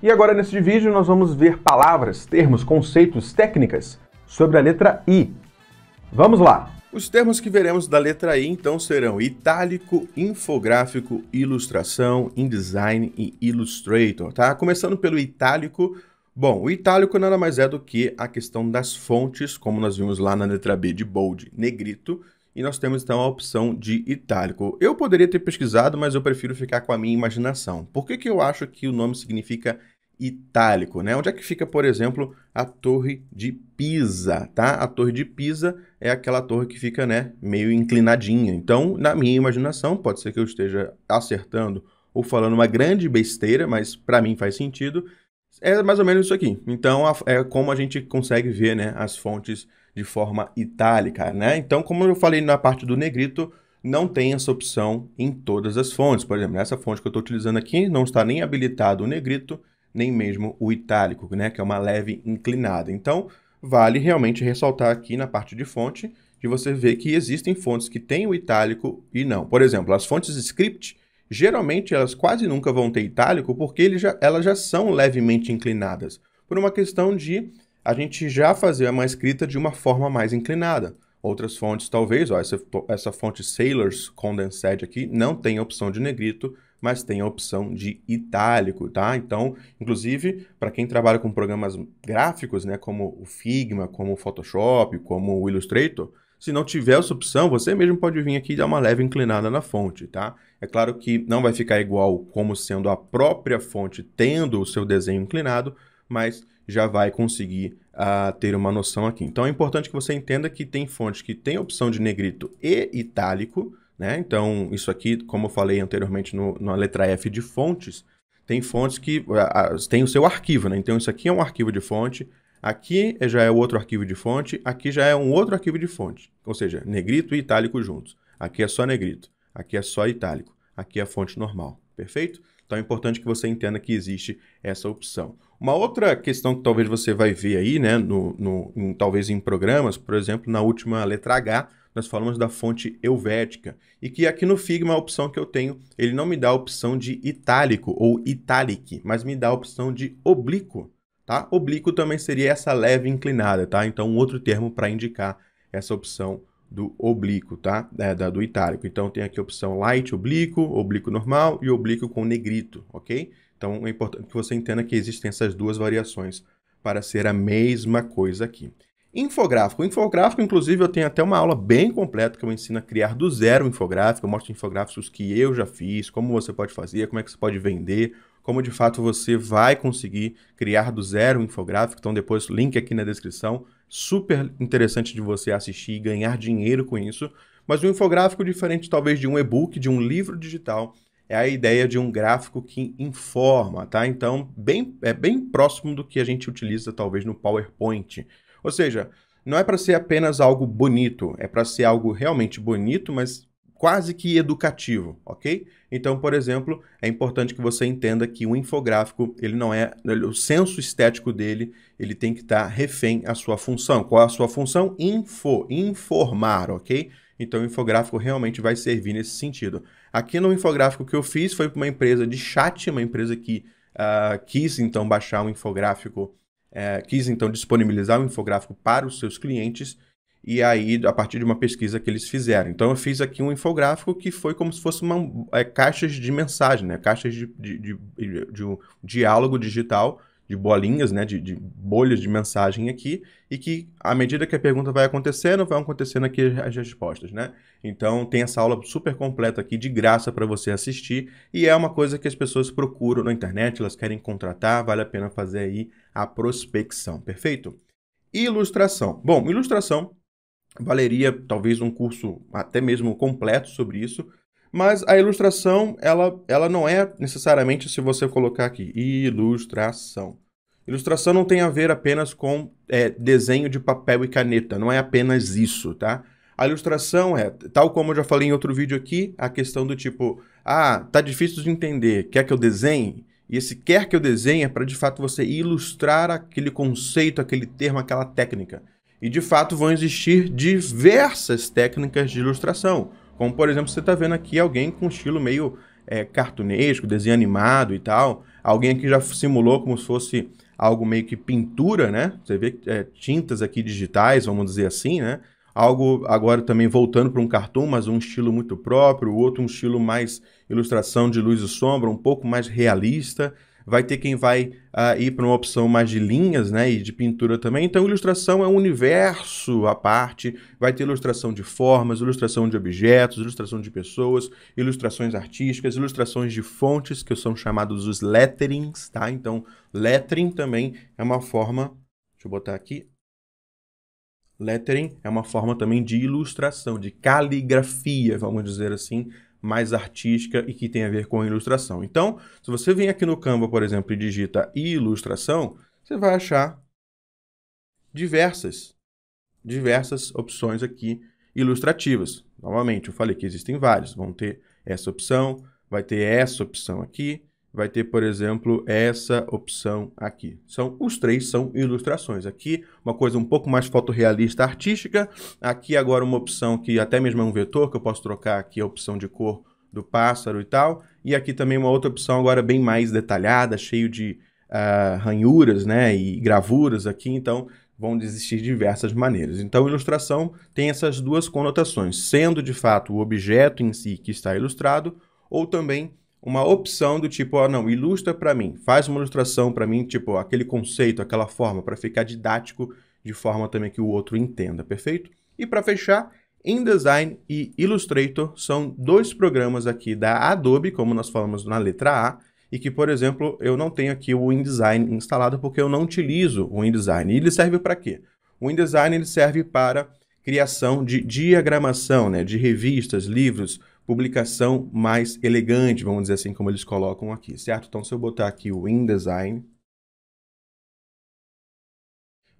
E agora neste vídeo nós vamos ver palavras, termos, conceitos, técnicas sobre a letra I. Vamos lá! Os termos que veremos da letra I então serão itálico, infográfico, ilustração, InDesign e Illustrator, tá? Começando pelo itálico, Bom, o itálico nada mais é do que a questão das fontes, como nós vimos lá na letra B de bold, negrito, e nós temos então a opção de itálico. Eu poderia ter pesquisado, mas eu prefiro ficar com a minha imaginação. Por que, que eu acho que o nome significa itálico, né? Onde é que fica, por exemplo, a Torre de Pisa, tá? A Torre de Pisa é aquela torre que fica, né, meio inclinadinha. Então, na minha imaginação, pode ser que eu esteja acertando ou falando uma grande besteira, mas para mim faz sentido. É mais ou menos isso aqui. Então, é como a gente consegue ver, né, as fontes de forma itálica, né? Então, como eu falei na parte do negrito, não tem essa opção em todas as fontes. Por exemplo, essa fonte que eu estou utilizando aqui não está nem habilitado o negrito, nem mesmo o itálico, né, que é uma leve inclinada. Então, vale realmente ressaltar aqui na parte de fonte de você ver que existem fontes que têm o itálico e não. Por exemplo, as fontes script, geralmente elas quase nunca vão ter itálico porque ele já, elas já são levemente inclinadas, por uma questão de a gente já fazer uma escrita de uma forma mais inclinada. Outras fontes, talvez, ó, essa, essa fonte Sailors Condensed aqui não tem opção de negrito, mas tem a opção de itálico, tá? Então, inclusive, para quem trabalha com programas gráficos, né, como o Figma, como o Photoshop, como o Illustrator, se não tiver essa opção, você mesmo pode vir aqui e dar uma leve inclinada na fonte, tá? É claro que não vai ficar igual como sendo a própria fonte tendo o seu desenho inclinado, mas já vai conseguir uh, ter uma noção aqui. Então é importante que você entenda que tem fontes que tem opção de negrito e itálico, né? Então, isso aqui, como eu falei anteriormente no, na letra F de fontes, tem fontes que a, a, tem o seu arquivo. Né? Então, isso aqui é um arquivo de fonte, aqui já é outro arquivo de fonte, aqui já é um outro arquivo de fonte. Ou seja, negrito e itálico juntos. Aqui é só negrito, aqui é só itálico, aqui é a fonte normal. Perfeito? Então é importante que você entenda que existe essa opção. Uma outra questão que talvez você vai ver aí, né, no, no em, talvez em programas, por exemplo, na última letra H, nós falamos da fonte helvética, e que aqui no Figma, a opção que eu tenho, ele não me dá a opção de itálico ou italic, mas me dá a opção de oblíquo, tá? Oblíquo também seria essa leve inclinada, tá? Então, um outro termo para indicar essa opção do oblíquo, tá? É, da, do itálico. Então, tem aqui a opção light, oblíquo, oblíquo normal e oblíquo com negrito, ok? Então, é importante que você entenda que existem essas duas variações para ser a mesma coisa aqui. Infográfico. Infográfico, inclusive, eu tenho até uma aula bem completa que eu ensino a criar do zero infográfico. Eu mostro infográficos que eu já fiz, como você pode fazer, como é que você pode vender, como de fato você vai conseguir criar do zero infográfico. Então, depois, link aqui na descrição. Super interessante de você assistir e ganhar dinheiro com isso. Mas um infográfico diferente, talvez, de um e-book, de um livro digital, é a ideia de um gráfico que informa, tá? Então, bem, é bem próximo do que a gente utiliza talvez no PowerPoint. Ou seja, não é para ser apenas algo bonito, é para ser algo realmente bonito, mas quase que educativo, ok? Então, por exemplo, é importante que você entenda que o infográfico, ele não é, o senso estético dele, ele tem que estar tá refém à sua função. Qual é a sua função? Info, informar, ok? Então o infográfico realmente vai servir nesse sentido. Aqui no infográfico que eu fiz foi para uma empresa de chat, uma empresa que uh, quis então baixar um infográfico, uh, quis então disponibilizar um infográfico para os seus clientes e aí a partir de uma pesquisa que eles fizeram. Então eu fiz aqui um infográfico que foi como se fosse uma é, caixas de mensagem, né? caixas de, de, de, de um diálogo digital de bolinhas, né, de, de, bolhas de mensagem aqui, e que à medida que a pergunta vai acontecendo, vão acontecendo aqui as respostas, né? Então tem essa aula super completa aqui de graça para você assistir, e é uma coisa que as pessoas procuram na internet, elas querem contratar, vale a pena fazer aí a prospecção, perfeito? Ilustração. Bom, ilustração valeria talvez um curso até mesmo completo sobre isso, mas a ilustração, ela, ela não é necessariamente se você colocar aqui ilustração. Ilustração não tem a ver apenas com é, desenho de papel e caneta, não é apenas isso, tá? A ilustração é, tal como eu já falei em outro vídeo aqui, a questão do tipo, ah, tá difícil de entender, quer que eu desenhe? E esse quer que eu desenhe é para de fato você ilustrar aquele conceito, aquele termo, aquela técnica. E de fato vão existir diversas técnicas de ilustração. Como, por exemplo, você está vendo aqui alguém com um estilo meio é, cartunesco, desenho animado e tal. Alguém que já simulou como se fosse algo meio que pintura, né? Você vê é, tintas aqui digitais, vamos dizer assim, né? Algo agora também voltando para um cartoon, mas um estilo muito próprio, o outro um estilo mais ilustração de luz e sombra, um pouco mais realista vai ter quem vai uh, ir para uma opção mais de linhas, né, e de pintura também. Então, ilustração é um universo à parte, vai ter ilustração de formas, ilustração de objetos, ilustração de pessoas, ilustrações artísticas, ilustrações de fontes, que são chamados os letterings, tá? Então, lettering também é uma forma, deixa eu botar aqui, Lettering é uma forma também de ilustração, de caligrafia, vamos dizer assim, mais artística e que tem a ver com ilustração. Então, se você vem aqui no Canva, por exemplo, e digita ilustração, você vai achar diversas, diversas opções aqui ilustrativas. Novamente, eu falei que existem várias. Vão ter essa opção, vai ter essa opção aqui, vai ter, por exemplo, essa opção aqui. São os três são ilustrações. Aqui uma coisa um pouco mais fotorrealista, artística. Aqui agora uma opção que até mesmo é um vetor que eu posso trocar aqui a opção de cor do pássaro e tal. E aqui também uma outra opção agora bem mais detalhada, cheio de uh, ranhuras, né, e gravuras aqui. Então vão existir diversas maneiras. Então, ilustração tem essas duas conotações, sendo de fato o objeto em si que está ilustrado, ou também uma opção do tipo, ah não, ilustra para mim, faz uma ilustração para mim, tipo, aquele conceito, aquela forma, para ficar didático de forma também que o outro entenda, perfeito? E para fechar, InDesign e Illustrator são dois programas aqui da Adobe, como nós falamos na letra A, e que, por exemplo, eu não tenho aqui o InDesign instalado porque eu não utilizo o InDesign. E ele serve para quê? O InDesign ele serve para criação de diagramação, né, de revistas, livros, publicação mais elegante, vamos dizer assim, como eles colocam aqui, certo? Então, se eu botar aqui o InDesign,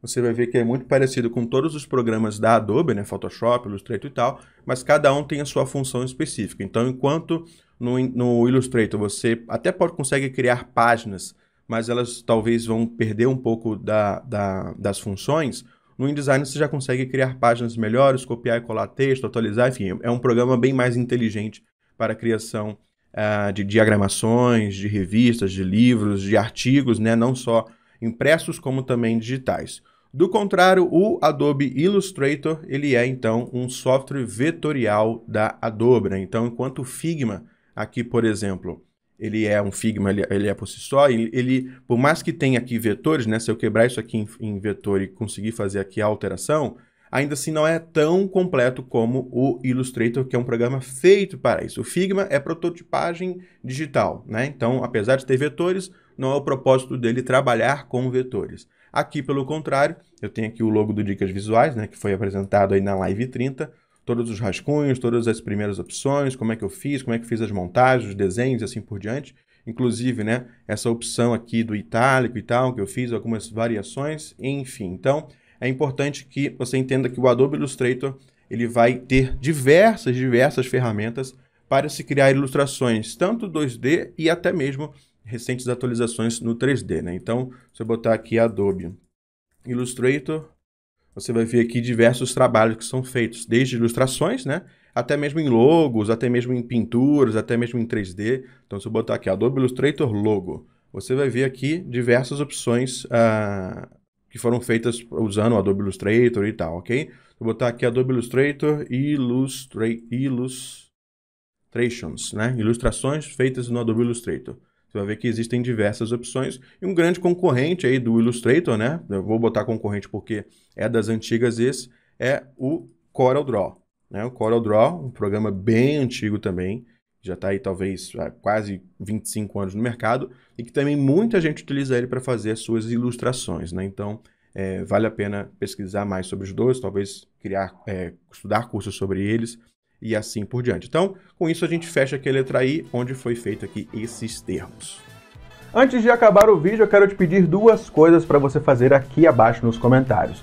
você vai ver que é muito parecido com todos os programas da Adobe, né? Photoshop, Illustrator e tal, mas cada um tem a sua função específica. Então, enquanto no, no Illustrator você até pode, consegue criar páginas, mas elas talvez vão perder um pouco da, da, das funções, no InDesign você já consegue criar páginas melhores, copiar e colar texto, atualizar, enfim, é um programa bem mais inteligente para a criação uh, de diagramações, de revistas, de livros, de artigos, né? não só impressos como também digitais. Do contrário, o Adobe Illustrator ele é então um software vetorial da Adobe. Né? Então, enquanto o Figma aqui, por exemplo, ele é um Figma, ele, é, ele é por si só, ele, ele, por mais que tenha aqui vetores, né, se eu quebrar isso aqui em, em, vetor e conseguir fazer aqui a alteração, ainda assim não é tão completo como o Illustrator, que é um programa feito para isso. O Figma é prototipagem digital, né? então apesar de ter vetores, não é o propósito dele trabalhar com vetores. Aqui, pelo contrário, eu tenho aqui o logo do Dicas Visuais, né, que foi apresentado aí na Live 30, todos os rascunhos, todas as primeiras opções, como é que eu fiz, como é que fiz as montagens, os desenhos e assim por diante. Inclusive, né, essa opção aqui do itálico e tal, que eu fiz algumas variações, enfim. Então, é importante que você entenda que o Adobe Illustrator ele vai ter diversas, diversas ferramentas para se criar ilustrações, tanto 2D e até mesmo recentes atualizações no 3D. Né? Então, se eu botar aqui Adobe Illustrator, você vai ver aqui diversos trabalhos que são feitos, desde ilustrações, né? Até mesmo em logos, até mesmo em pinturas, até mesmo em 3D. Então, se eu botar aqui Adobe Illustrator Logo, você vai ver aqui diversas opções uh, que foram feitas usando o Adobe Illustrator e tal, ok? Vou botar aqui Adobe Illustrator Illustrations, né? Ilustrações feitas no Adobe Illustrator. Você vai ver que existem diversas opções e um grande concorrente aí do Illustrator, né? Eu vou botar concorrente porque é das antigas esse, é o CorelDRAW. Né? O CorelDRAW, um programa bem antigo também, já está aí talvez há quase 25 anos no mercado e que também muita gente utiliza ele para fazer suas ilustrações, né? Então, é, vale a pena pesquisar mais sobre os dois, talvez criar, é, estudar cursos sobre eles e assim por diante. Então, com isso a gente fecha aqui a letra I, onde foi feito aqui esses termos. Antes de acabar o vídeo, eu quero te pedir duas coisas para você fazer aqui abaixo nos comentários.